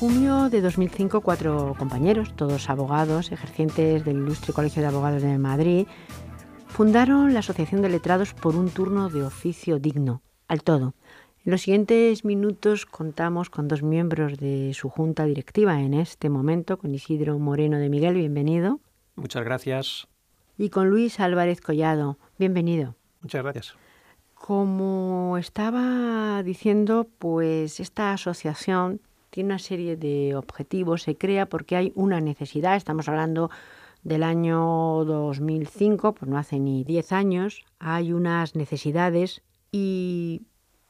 junio de 2005, cuatro compañeros, todos abogados, ejercientes del Ilustre Colegio de Abogados de Madrid, fundaron la Asociación de Letrados por un turno de oficio digno, al todo. En los siguientes minutos contamos con dos miembros de su junta directiva en este momento, con Isidro Moreno de Miguel, bienvenido. Muchas gracias. Y con Luis Álvarez Collado, bienvenido. Muchas gracias. Como estaba diciendo, pues esta asociación tiene una serie de objetivos, se crea porque hay una necesidad, estamos hablando del año 2005, pues no hace ni 10 años, hay unas necesidades y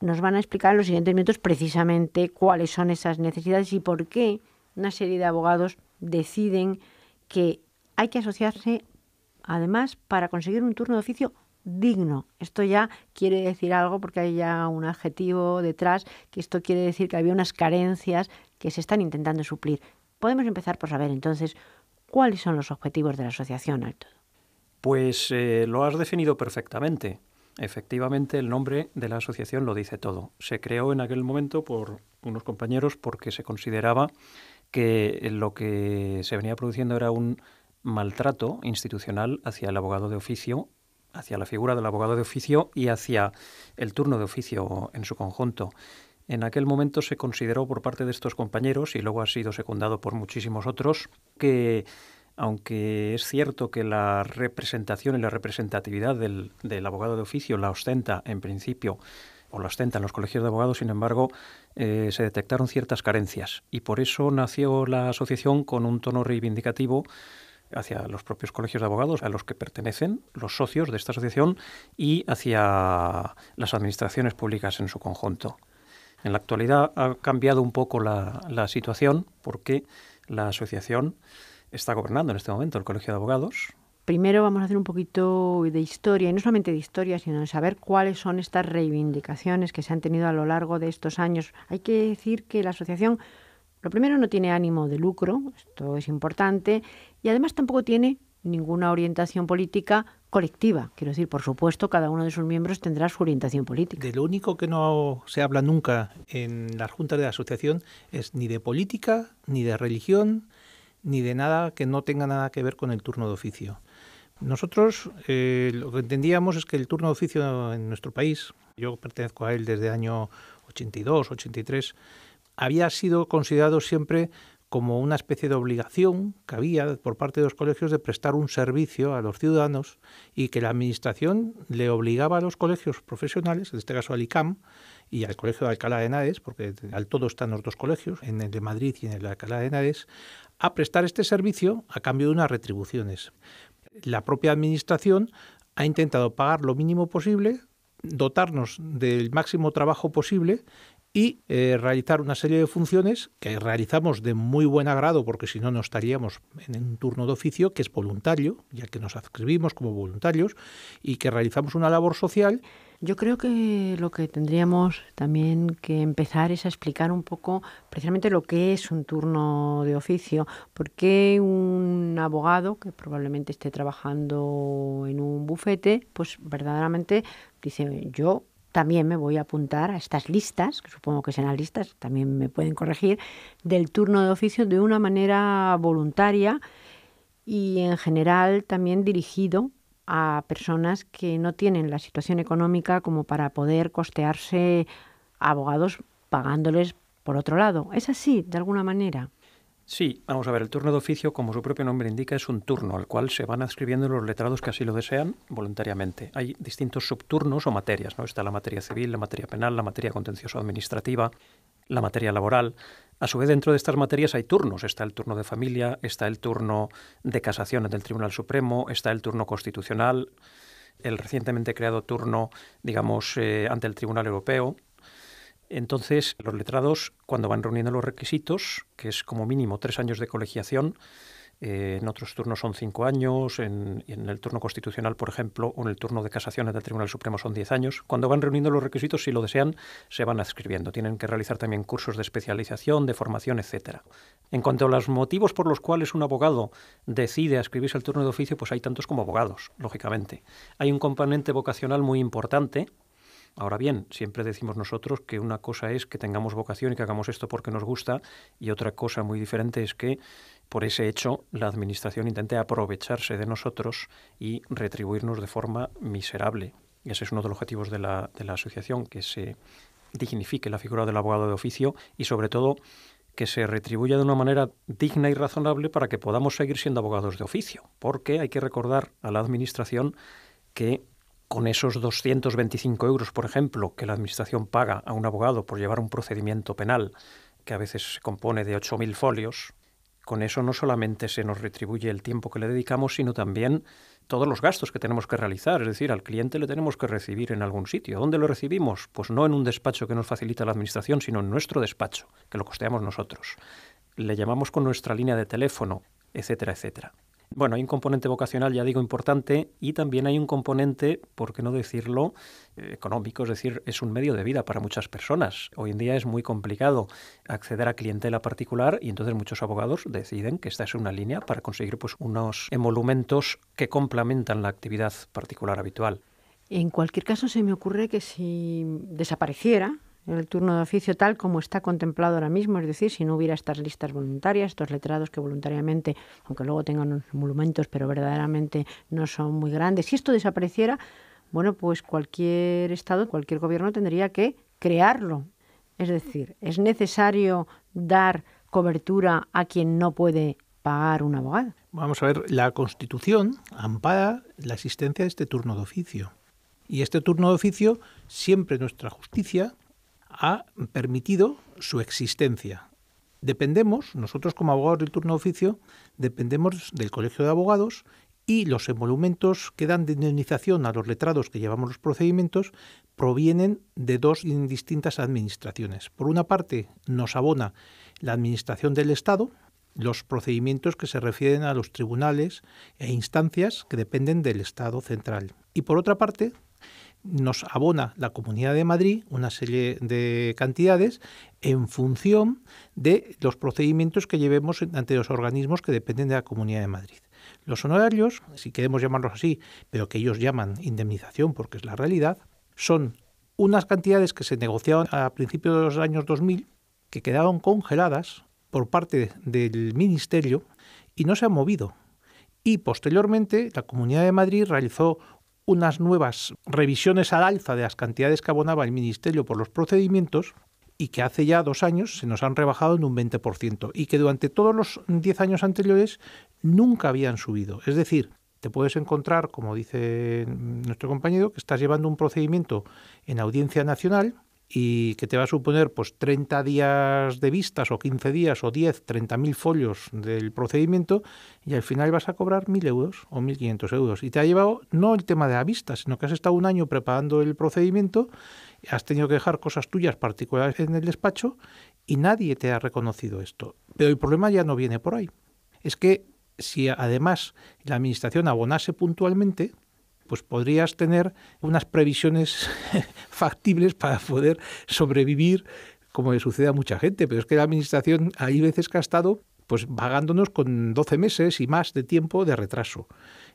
nos van a explicar en los siguientes minutos precisamente cuáles son esas necesidades y por qué una serie de abogados deciden que hay que asociarse además para conseguir un turno de oficio digno. Esto ya quiere decir algo porque hay ya un adjetivo detrás, que esto quiere decir que había unas carencias que se están intentando suplir. Podemos empezar por saber entonces cuáles son los objetivos de la asociación Alto. Pues eh, lo has definido perfectamente. Efectivamente, el nombre de la asociación lo dice todo. Se creó en aquel momento por unos compañeros porque se consideraba que lo que se venía produciendo era un maltrato institucional hacia el abogado de oficio hacia la figura del abogado de oficio y hacia el turno de oficio en su conjunto. En aquel momento se consideró por parte de estos compañeros, y luego ha sido secundado por muchísimos otros, que aunque es cierto que la representación y la representatividad del, abogado de oficio la ostenta en principio o la ostenta en los colegios de abogados, sin embargo, eh, se detectaron ciertas carencias y por eso nació la asociación con un tono reivindicativo hacia los propios colegios de abogados a los que pertenecen los socios de esta asociación y hacia las administraciones públicas en su conjunto. En la actualidad ha cambiado un poco la, situación porque la asociación está gobernando en este momento el Colegio de Abogados, primero vamos a hacer un poquito de historia, y no solamente de historia, sino de saber cuáles son estas reivindicaciones que se han tenido a lo largo de estos años. Hay que decir que la asociación lo primero no tiene ánimo de lucro, esto es importante, y además tampoco tiene ninguna orientación política colectiva. Quiero decir, por supuesto, cada uno de sus miembros tendrá su orientación política. De lo único que no se habla nunca en las juntas de la asociación es ni de política, ni de religión, ni de nada que no tenga nada que ver con el turno de oficio. Nosotros eh, lo que entendíamos es que el turno de oficio en nuestro país, yo pertenezco a él desde el año 82, 83, había sido considerado siempre como una especie de obligación que había por parte de los colegios de prestar un servicio a los ciudadanos y que la Administración le obligaba a los colegios profesionales, en este caso al ICAM y al Colegio de Alcalá de Henares, porque al todo están los dos colegios, en el de Madrid y en el de Alcalá de Henares, a prestar este servicio a cambio de unas retribuciones. La propia Administración ha intentado pagar lo mínimo posible dotarnos del máximo trabajo posible y eh, realizar una serie de funciones que realizamos de muy buen agrado, porque si no, no estaríamos en un turno de oficio que es voluntario, ya que nos adscribimos como voluntarios y que realizamos una labor social. Yo creo que lo que tendríamos también que empezar es a explicar un poco precisamente lo que es un turno de oficio, porque un abogado que probablemente esté trabajando en un bufete, pues verdaderamente dice, yo también me voy a apuntar a estas listas, que supongo que serán listas, también me pueden corregir, del turno de oficio de una manera voluntaria y en general también dirigido a personas que no tienen la situación económica como para poder costearse abogados pagándoles por otro lado. ¿Es así, de alguna manera? Sí, vamos a ver, el turno de oficio, como su propio nombre indica, es un turno al cual se van adscribiendo los letrados que así lo desean voluntariamente. Hay distintos subturnos o materias, ¿no? Está la materia civil, la materia penal, la materia contencioso-administrativa, la materia laboral. A su vez, dentro de estas materias hay turnos. Está el turno de familia, está el turno de casaciones del Tribunal Supremo, está el turno constitucional, el recientemente creado turno, digamos, eh, ante el Tribunal Europeo, entonces, los letrados, cuando van reuniendo los requisitos, que es como mínimo tres años de colegiación, eh, en otros turnos son cinco años, en, el turno constitucional, por ejemplo, o en el turno de casaciones del Tribunal Supremo son diez años. Cuando van reuniendo los requisitos, si lo desean, se van adscribiendo. Tienen que realizar también cursos de especialización, de formación, etc. En cuanto a los motivos por los cuales un abogado decide adscribirse al turno de oficio, pues hay tantos como abogados, lógicamente. Hay un componente vocacional muy importante, Ahora bien, siempre decimos nosotros que una cosa es que tengamos vocación y que hagamos esto porque nos gusta y otra cosa muy diferente es que por ese hecho la Administración intente aprovecharse de nosotros y retribuirnos de forma miserable. Y ese es uno de los objetivos de la, de la asociación, que se dignifique la figura del abogado de oficio y sobre todo que se retribuya de una manera digna y razonable para que podamos seguir siendo abogados de oficio, porque hay que recordar a la Administración que con esos 225 euros, por ejemplo, que la Administración paga a un abogado por llevar un procedimiento penal, que a veces se compone de 8.000 folios, con eso no solamente se nos retribuye el tiempo que le dedicamos, sino también todos los gastos que tenemos que realizar. Es decir, al cliente le tenemos que recibir en algún sitio. ¿Dónde lo recibimos? Pues no en un despacho que nos facilita la Administración, sino en nuestro despacho, que lo costeamos nosotros. Le llamamos con nuestra línea de teléfono, etcétera, etcétera. Bueno, hay un componente vocacional, ya digo, importante y también hay un componente, por qué no decirlo, eh, económico, es decir, es un medio de vida para muchas personas. Hoy en día es muy complicado acceder a clientela particular y entonces muchos abogados deciden que esta es una línea para conseguir pues unos emolumentos que complementan la actividad particular habitual. En cualquier caso, se me ocurre que si desapareciera el turno de oficio tal como está contemplado ahora mismo, es decir, si no hubiera estas listas voluntarias, estos letrados que voluntariamente, aunque luego tengan unos monumentos, pero verdaderamente no son muy grandes, si esto desapareciera, bueno, pues cualquier Estado, cualquier gobierno tendría que crearlo. Es decir, es necesario dar cobertura a quien no puede pagar un abogado. Vamos a ver, la Constitución ampara la existencia de este turno de oficio. Y este turno de oficio, siempre nuestra justicia ha permitido su existencia. Dependemos, nosotros como abogados del turno de oficio, dependemos del Colegio de Abogados y los emolumentos que dan de indemnización a los letrados que llevamos los procedimientos provienen de dos distintas administraciones. Por una parte, nos abona la Administración del Estado los procedimientos que se refieren a los tribunales e instancias que dependen del Estado central. Y por otra parte, nos abona la Comunidad de Madrid una serie de cantidades en función de los procedimientos que llevemos ante los organismos que dependen de la Comunidad de Madrid. Los honorarios, si queremos llamarlos así, pero que ellos llaman indemnización porque es la realidad, son unas cantidades que se negociaban a principios de los años 2000 que quedaron congeladas por parte del Ministerio y no se han movido. Y posteriormente la Comunidad de Madrid realizó unas nuevas revisiones al alza de las cantidades que abonaba el Ministerio por los procedimientos y que hace ya dos años se nos han rebajado en un 20% y que durante todos los 10 años anteriores nunca habían subido. Es decir, te puedes encontrar, como dice nuestro compañero, que estás llevando un procedimiento en audiencia nacional y que te va a suponer pues 30 días de vistas o 15 días o 10, 30.000 folios del procedimiento y al final vas a cobrar 1.000 euros o 1.500 euros. Y te ha llevado no el tema de la vista, sino que has estado un año preparando el procedimiento, has tenido que dejar cosas tuyas particulares en el despacho y nadie te ha reconocido esto. Pero el problema ya no viene por ahí. Es que si además la administración abonase puntualmente, pues podrías tener unas previsiones factibles para poder sobrevivir como le sucede a mucha gente, pero es que la administración hay veces que ha estado pues vagándonos con 12 meses y más de tiempo de retraso.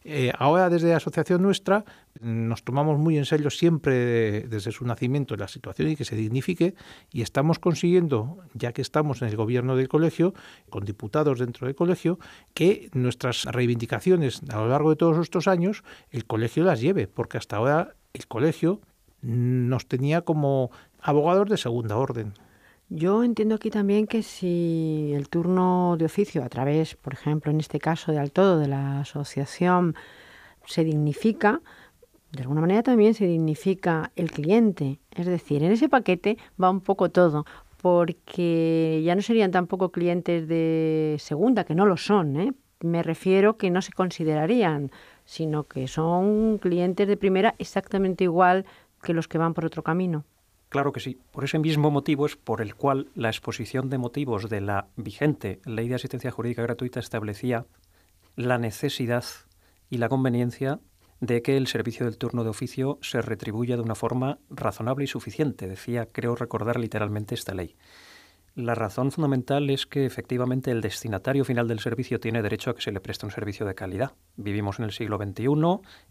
Eh, ahora desde la asociación nuestra mm, nos tomamos muy en serio siempre desde su nacimiento la situación y que se dignifique y estamos consiguiendo, ya que estamos en el gobierno del colegio, con diputados dentro del colegio, que nuestras reivindicaciones a lo largo de todos estos años el colegio las lleve, porque hasta ahora el colegio nos tenía como abogados de segunda orden. Yo entiendo aquí también que si el turno de oficio, a través, por ejemplo, en este caso de Altodo, de la asociación, se dignifica, de alguna manera también se dignifica el cliente. Es decir, en ese paquete va un poco todo, porque ya no serían tampoco clientes de segunda, que no lo son, ¿eh? me refiero que no se considerarían, sino que son clientes de primera exactamente igual que los que van por otro camino. Claro que sí. Por ese mismo motivo es por el cual la exposición de motivos de la vigente Ley de Asistencia Jurídica Gratuita establecía la necesidad y la conveniencia de que el servicio del turno de oficio se retribuya de una forma razonable y suficiente, decía, creo recordar literalmente esta ley. La razón fundamental es que efectivamente el destinatario final del servicio tiene derecho a que se le preste un servicio de calidad. Vivimos en el siglo XXI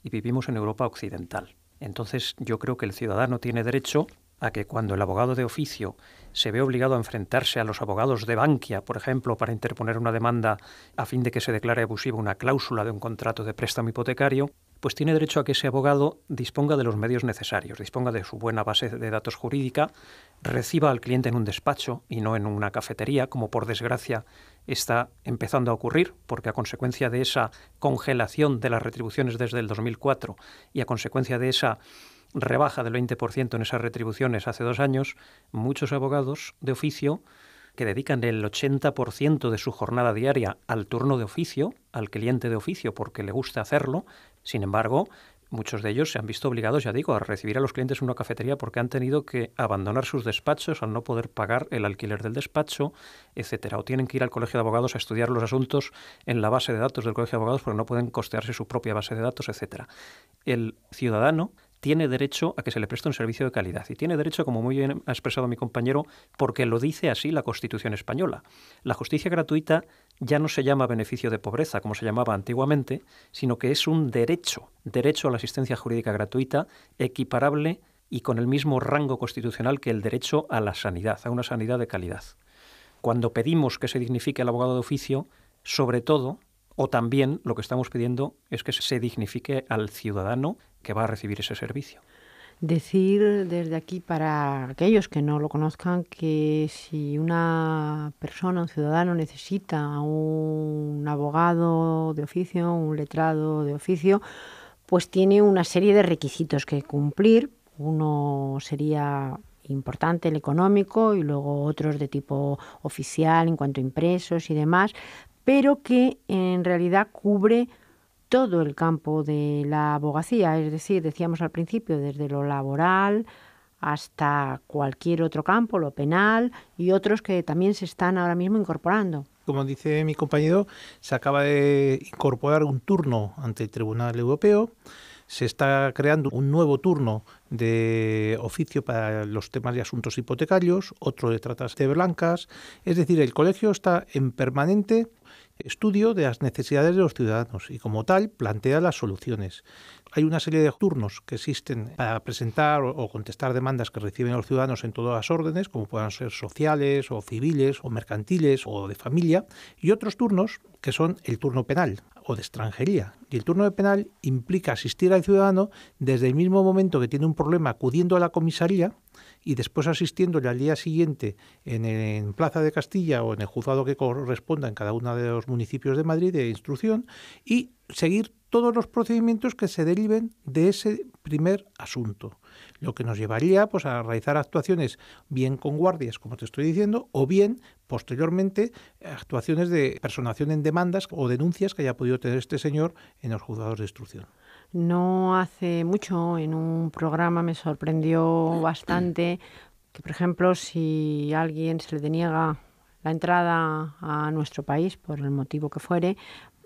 y vivimos en Europa Occidental. Entonces yo creo que el ciudadano tiene derecho a que cuando el abogado de oficio se ve obligado a enfrentarse a los abogados de Bankia, por ejemplo, para interponer una demanda a fin de que se declare abusiva una cláusula de un contrato de préstamo hipotecario, pues tiene derecho a que ese abogado disponga de los medios necesarios, disponga de su buena base de datos jurídica, reciba al cliente en un despacho y no en una cafetería, como por desgracia está empezando a ocurrir, porque a consecuencia de esa congelación de las retribuciones desde el 2004 y a consecuencia de esa rebaja del 20% en esas retribuciones hace dos años, muchos abogados de oficio que dedican el 80% de su jornada diaria al turno de oficio, al cliente de oficio, porque le gusta hacerlo. Sin embargo, muchos de ellos se han visto obligados, ya digo, a recibir a los clientes en una cafetería porque han tenido que abandonar sus despachos al no poder pagar el alquiler del despacho, etcétera, o tienen que ir al colegio de abogados a estudiar los asuntos en la base de datos del colegio de abogados porque no pueden costearse su propia base de datos, etcétera. El ciudadano tiene derecho a que se le preste un servicio de calidad y tiene derecho, como muy bien ha expresado mi compañero, porque lo dice así la Constitución española. La justicia gratuita ya no se llama beneficio de pobreza, como se llamaba antiguamente, sino que es un derecho, derecho a la asistencia jurídica gratuita equiparable y con el mismo rango constitucional que el derecho a la sanidad, a una sanidad de calidad. Cuando pedimos que se dignifique al abogado de oficio, sobre todo o también lo que estamos pidiendo es que se dignifique al ciudadano que va a recibir ese servicio. Decir desde aquí para aquellos que no lo conozcan que si una persona, un ciudadano necesita un abogado de oficio, un letrado de oficio, pues tiene una serie de requisitos que cumplir. Uno sería importante el económico y luego otros de tipo oficial en cuanto a impresos y demás, pero que en realidad cubre todo el campo de la abogacía, es decir, decíamos al principio, desde lo laboral hasta cualquier otro campo, lo penal y otros que también se están ahora mismo incorporando. Como dice mi compañero, se acaba de incorporar un turno ante el Tribunal Europeo, se está creando un nuevo turno de oficio para los temas de asuntos hipotecarios, otro de tratas de blancas, es decir, el colegio está en permanente estudio de las necesidades de los ciudadanos y como tal plantea las soluciones. Hay una serie de turnos que existen para presentar o contestar demandas que reciben los ciudadanos en todas las órdenes, como puedan ser sociales o civiles o mercantiles o de familia, y otros turnos que son el turno penal o de extranjería. Y el turno penal implica asistir al ciudadano desde el mismo momento que tiene un problema acudiendo a la comisaría y después asistiéndole al día siguiente en, en, Plaza de Castilla o en el juzgado que corresponda en cada uno de los municipios de Madrid de instrucción y seguir todos los procedimientos que se deriven de ese primer asunto. Lo que nos llevaría pues, a realizar actuaciones bien con guardias, como te estoy diciendo, o bien posteriormente actuaciones de personación en demandas o denuncias que haya podido tener este señor en los juzgados de instrucción. No hace mucho en un programa me sorprendió bastante que, por ejemplo, si a alguien se le deniega la entrada a nuestro país por el motivo que fuere,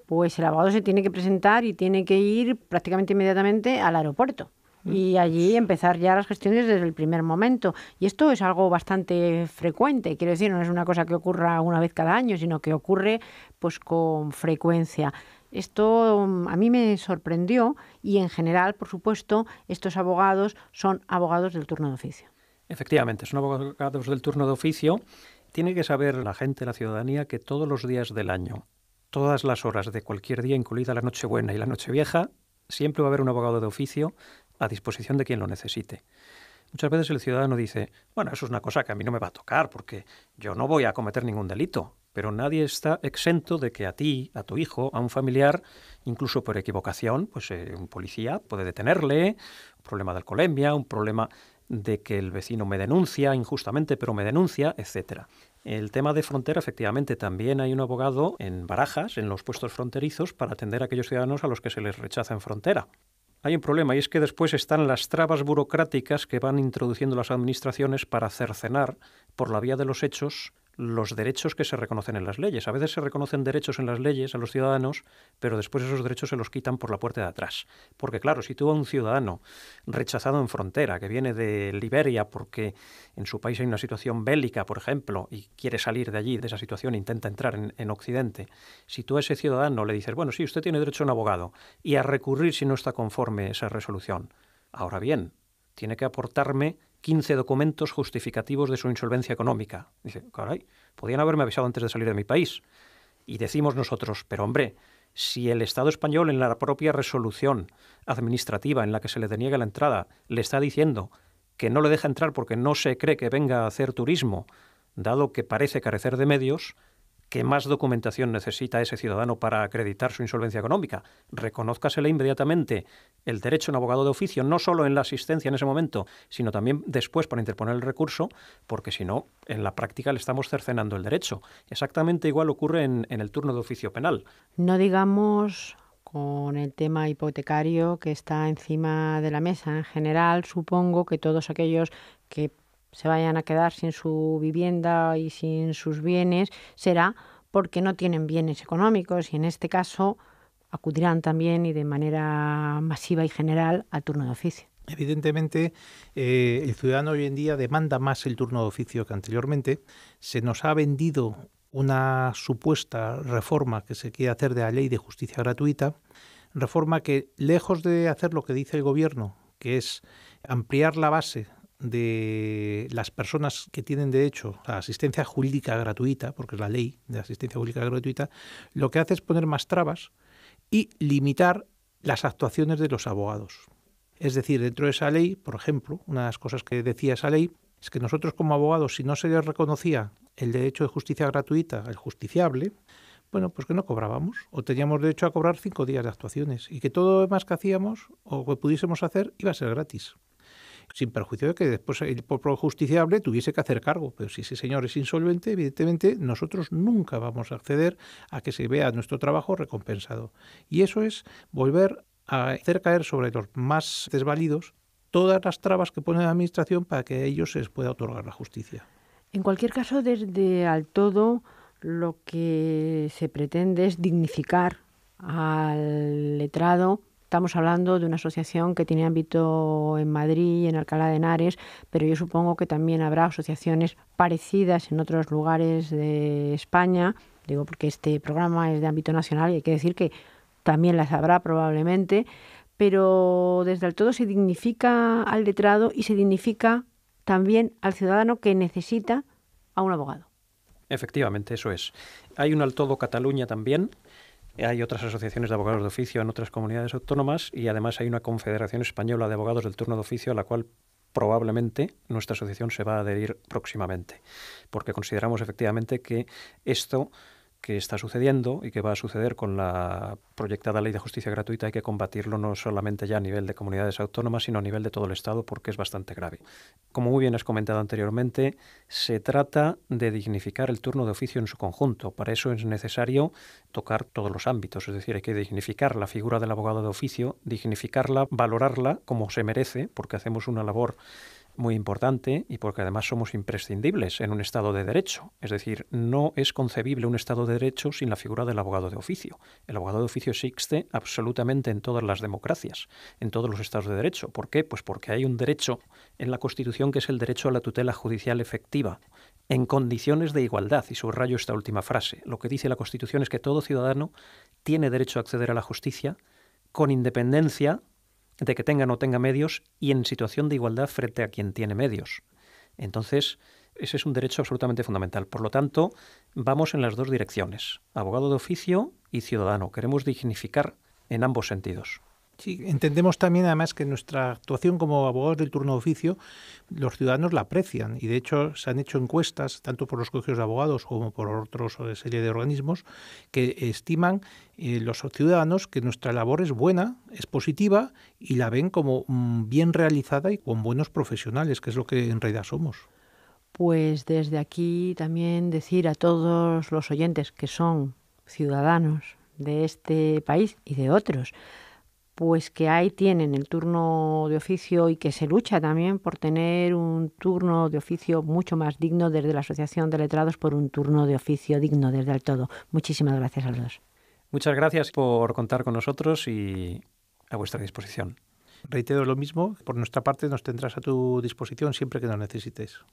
pues el abogado se tiene que presentar y tiene que ir prácticamente inmediatamente al aeropuerto mm. y allí empezar ya las gestiones desde el primer momento. Y esto es algo bastante frecuente, quiero decir, no es una cosa que ocurra una vez cada año, sino que ocurre pues con frecuencia. Esto mm, a mí me sorprendió y en general, por supuesto, estos abogados son abogados del turno de oficio. Efectivamente, son abogados del turno de oficio. Tiene que saber la gente, la ciudadanía, que todos los días del año todas las horas de cualquier día, incluida la noche buena y la noche vieja, siempre va a haber un abogado de oficio a disposición de quien lo necesite. Muchas veces el ciudadano dice, bueno, eso es una cosa que a mí no me va a tocar porque yo no voy a cometer ningún delito, pero nadie está exento de que a ti, a tu hijo, a un familiar, incluso por equivocación, pues eh, un policía puede detenerle, un problema de alcoholemia, un problema de que el vecino me denuncia injustamente, pero me denuncia, etcétera. El tema de frontera, efectivamente, también hay un abogado en barajas, en los puestos fronterizos, para atender a aquellos ciudadanos a los que se les rechaza en frontera. Hay un problema y es que después están las trabas burocráticas que van introduciendo las administraciones para cercenar, por la vía de los hechos, los derechos que se reconocen en las leyes. A veces se reconocen derechos en las leyes a los ciudadanos, pero después esos derechos se los quitan por la puerta de atrás. Porque claro, si tú a un ciudadano rechazado en frontera, que viene de Liberia porque en su país hay una situación bélica, por ejemplo, y quiere salir de allí, de esa situación, intenta entrar en, en Occidente, si tú a ese ciudadano le dices, bueno, sí, usted tiene derecho a un abogado, y a recurrir si no está conforme esa resolución. Ahora bien, tiene que aportarme 15 documentos justificativos de su insolvencia económica. Dice, caray, podían haberme avisado antes de salir de mi país. Y decimos nosotros, pero hombre, si el Estado español en la propia resolución administrativa en la que se le deniega la entrada le está diciendo que no le deja entrar porque no se cree que venga a hacer turismo, dado que parece carecer de medios, ¿Qué más documentación necesita ese ciudadano para acreditar su insolvencia económica? Reconózcasele inmediatamente el derecho a un abogado de oficio, no solo en la asistencia en ese momento, sino también después para interponer el recurso, porque si no, en la práctica le estamos cercenando el derecho. Exactamente igual ocurre en, en el turno de oficio penal. No digamos con el tema hipotecario que está encima de la mesa. En general, supongo que todos aquellos que se vayan a quedar sin su vivienda y sin sus bienes será porque no tienen bienes económicos y en este caso acudirán también y de manera masiva y general al turno de oficio. Evidentemente, eh, el ciudadano hoy en día demanda más el turno de oficio que anteriormente. Se nos ha vendido una supuesta reforma que se quiere hacer de la ley de justicia gratuita, reforma que lejos de hacer lo que dice el gobierno, que es ampliar la base de las personas que tienen derecho a asistencia jurídica gratuita, porque es la ley de asistencia jurídica gratuita, lo que hace es poner más trabas y limitar las actuaciones de los abogados. Es decir, dentro de esa ley, por ejemplo, una de las cosas que decía esa ley es que nosotros como abogados, si no se les reconocía el derecho de justicia gratuita el justiciable, bueno, pues que no cobrábamos o teníamos derecho a cobrar cinco días de actuaciones y que todo lo demás que hacíamos o que pudiésemos hacer iba a ser gratis sin perjuicio de que después el propio justiciable tuviese que hacer cargo. Pero si ese señor es insolvente, evidentemente nosotros nunca vamos a acceder a que se vea nuestro trabajo recompensado. Y eso es volver a hacer caer sobre los más desvalidos todas las trabas que pone la Administración para que a ellos se les pueda otorgar la justicia. En cualquier caso, desde al todo, lo que se pretende es dignificar al letrado estamos hablando de una asociación que tiene ámbito en Madrid en Alcalá de Henares, pero yo supongo que también habrá asociaciones parecidas en otros lugares de España. Digo, porque este programa es de ámbito nacional y hay que decir que también las habrá probablemente, pero desde el todo se dignifica al letrado y se dignifica también al ciudadano que necesita a un abogado. Efectivamente, eso es. Hay un al todo Cataluña también, hay otras asociaciones de abogados de oficio en otras comunidades autónomas y además hay una Confederación Española de Abogados del Turno de Oficio a la cual probablemente nuestra asociación se va a adherir próximamente, porque consideramos efectivamente que esto que está sucediendo y que va a suceder con la proyectada ley de justicia gratuita hay que combatirlo no solamente ya a nivel de comunidades autónomas, sino a nivel de todo el Estado porque es bastante grave. Como muy bien has comentado anteriormente, se trata de dignificar el turno de oficio en su conjunto. Para eso es necesario tocar todos los ámbitos, es decir, hay que dignificar la figura del abogado de oficio, dignificarla, valorarla como se merece, porque hacemos una labor muy importante y porque además somos imprescindibles en un Estado de Derecho. Es decir, no es concebible un Estado de Derecho sin la figura del abogado de oficio. El abogado de oficio existe absolutamente en todas las democracias, en todos los Estados de Derecho. ¿Por qué? Pues porque hay un derecho en la Constitución que es el derecho a la tutela judicial efectiva en condiciones de igualdad, y subrayo esta última frase. Lo que dice la Constitución es que todo ciudadano tiene derecho a acceder a la justicia con independencia de que tenga o no tenga medios y en situación de igualdad frente a quien tiene medios. Entonces, ese es un derecho absolutamente fundamental. Por lo tanto, vamos en las dos direcciones, abogado de oficio y ciudadano. Queremos dignificar en ambos sentidos. Sí, entendemos también además que nuestra actuación como abogados del turno de oficio, los ciudadanos la aprecian y de hecho se han hecho encuestas, tanto por los colegios de abogados como por otros eh, serie de organismos, que estiman eh, los ciudadanos que nuestra labor es buena, es positiva y la ven como mm, bien realizada y con buenos profesionales, que es lo que en realidad somos. Pues desde aquí también decir a todos los oyentes que son ciudadanos de este país y de otros, pues que ahí tienen el turno de oficio y que se lucha también por tener un turno de oficio mucho más digno desde la Asociación de Letrados por un turno de oficio digno desde el todo. Muchísimas gracias a los dos. Muchas gracias por contar con nosotros y a vuestra disposición. Reitero lo mismo, por nuestra parte nos tendrás a tu disposición siempre que nos necesites.